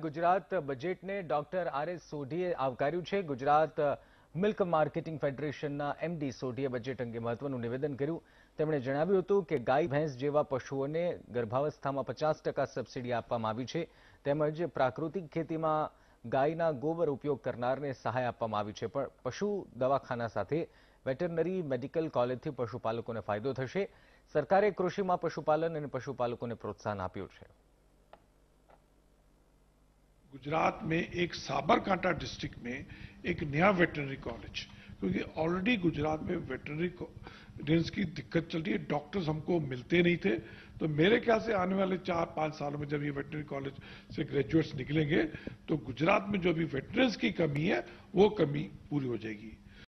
ગુજરાત બજેટને doctor R S સોઢીએ આવકાર્યું છે ગુજરાત મિલ્ક માર્કેટિંગ ફેડરેશનના એમડી સોઢીએ બજેટ અંગે મહત્વનું નિવેદન કર્યું તેમણે જણાવ્યું હતું કે ગાય ભેંસ જેવા પશુઓને ગર્ભાવસ્થામાં પચાસ ટકા સબસિડી આપવામાં આવી છે તેમજ પ્રાકૃતિક ખેતીમાં ગાયના ગોબર ઉપયોગ કરનારને સહાય આપવામાં આવી છે પણ પશુ દવાખાના સાથે વેટરનરી મેડિકલ કોલેજથી પશુપાલકોને ફાયદો થશે સરકારે કૃષિમાં પશુપાલન અને પશુપાલકોને પ્રોત્સાહન આપ્યું છે गुजरात में एक साबरकांठा डिस्ट्रिक्ट में एक नया वेटनरी कॉलेज क्योंकि ऑलरेडी गुजरात में वेटनरी डेंस की दिक्कत चल रही है डॉक्टर्स हमको मिलते नहीं थे तो मेरे ख्याल से आने वाले चार पाँच सालों में जब ये वेटनरी कॉलेज से ग्रेजुएट्स निकलेंगे तो गुजरात में जो भी वेटनर्स की कमी है वो कमी पूरी हो जाएगी